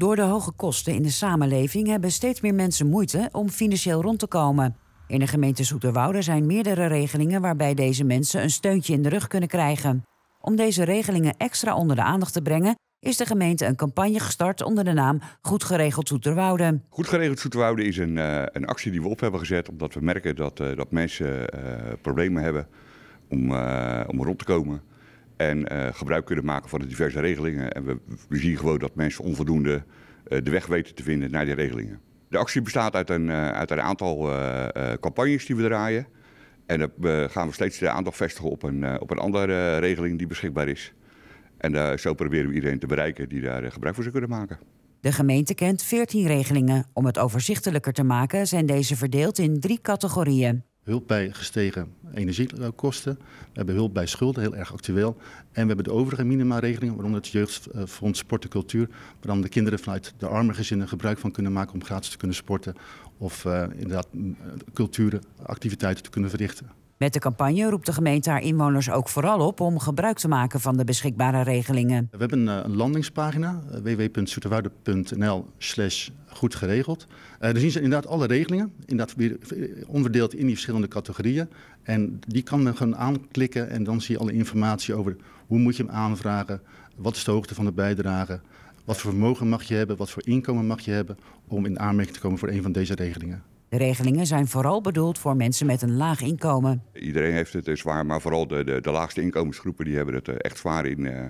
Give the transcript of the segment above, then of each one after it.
Door de hoge kosten in de samenleving hebben steeds meer mensen moeite om financieel rond te komen. In de gemeente Zoeterwoude zijn meerdere regelingen waarbij deze mensen een steuntje in de rug kunnen krijgen. Om deze regelingen extra onder de aandacht te brengen, is de gemeente een campagne gestart onder de naam Goed Geregeld Zoeterwoude. Goed Geregeld Zoeterwoude is een, eh, een actie die we op hebben gezet omdat we merken dat, eh, dat mensen eh, problemen hebben om, om rond te komen. En eh, gebruik kunnen maken van de diverse regelingen. En we, zien gewoon dat mensen onvoldoende eh, de weg weten te vinden naar die regelingen. De actie bestaat uit een, eh, uit een aantal campagnes die we draaien. En dan gaan we steeds de aandacht vestigen op een, op een andere regeling die beschikbaar is. En zo proberen we iedereen te bereiken die daar gebruik van zou kunnen maken. De gemeente kent 14 regelingen. Om het overzichtelijker te maken zijn deze verdeeld in drie categorieën. Hulp bij gestegen energiekosten. We hebben hulp bij schulden, heel erg actueel. En we hebben de overige minima-regelingen, waaronder het Jeugdfonds Sport en Cultuur. Waar dan de kinderen vanuit de arme gezinnen gebruik van kunnen maken om gratis te kunnen sporten. Of eh, inderdaad eh, culturen, activiteiten te kunnen verrichten. Met de campagne roept de gemeente haar inwoners ook vooral op om gebruik te maken van de beschikbare regelingen. We hebben eh, een landingspagina, eh, www.zoeterwoude.nl slash goed geregeld. Eh, daar zien ze inderdaad alle regelingen, inderdaad onverdeeld in die verschillende categorieën. En die kan men gewoon aanklikken en dan zie je alle informatie over hoe moet je hem aanvragen, wat is de hoogte van de bijdrage, wat voor vermogen mag je hebben, wat voor inkomen mag je hebben om in aanmerking te komen voor een van deze regelingen. De regelingen zijn vooral bedoeld voor mensen met een laag inkomen. Iedereen heeft het zwaar, maar vooral de, de, de laagste inkomensgroepen die hebben het eh, echt zwaar in, eh,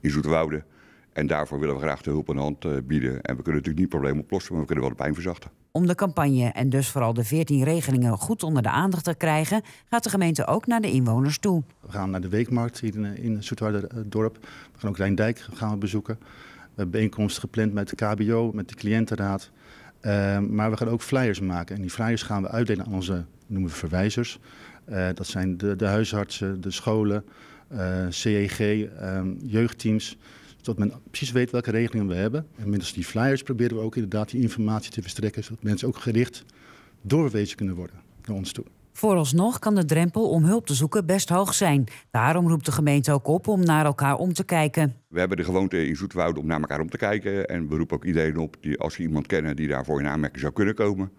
in Zoetwoude. En daarvoor willen we graag de hulp aan de hand eh, bieden. En we kunnen natuurlijk niet problemen oplossen, maar we kunnen wel de pijn verzachten. Om de campagne en dus vooral de 14 regelingen goed onder de aandacht te krijgen, gaat de gemeente ook naar de inwoners toe. We gaan naar de weekmarkt hier in, in dorp. We gaan ook Rijndijk gaan we bezoeken. We hebben bijeenkomst gepland met de KBO, met de cliëntenraad. Ehm, maar we gaan ook flyers maken. En die flyers gaan we uitdelen aan onze, noemen we verwijzers. Eh, dat zijn de, de, huisartsen, de scholen, eh, CEG, ehm, jeugdteams. Zodat men precies weet welke regelingen we hebben. En middels die flyers proberen we ook inderdaad die informatie te verstrekken. Zodat mensen ook gericht doorwezen kunnen worden naar ons toe. Vooralsnog kan de drempel om hulp te zoeken best hoog zijn. Daarom roept de gemeente ook op om naar elkaar om te kijken. We hebben de gewoonte in Zoetwoud om naar elkaar om te kijken. En we roepen ook iedereen op, die, als ze iemand kennen die daarvoor in aanmerking zou kunnen komen...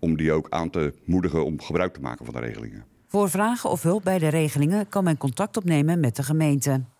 om die ook aan te moedigen om gebruik te maken van de regelingen. Voor vragen of hulp bij de regelingen kan men contact opnemen met de gemeente.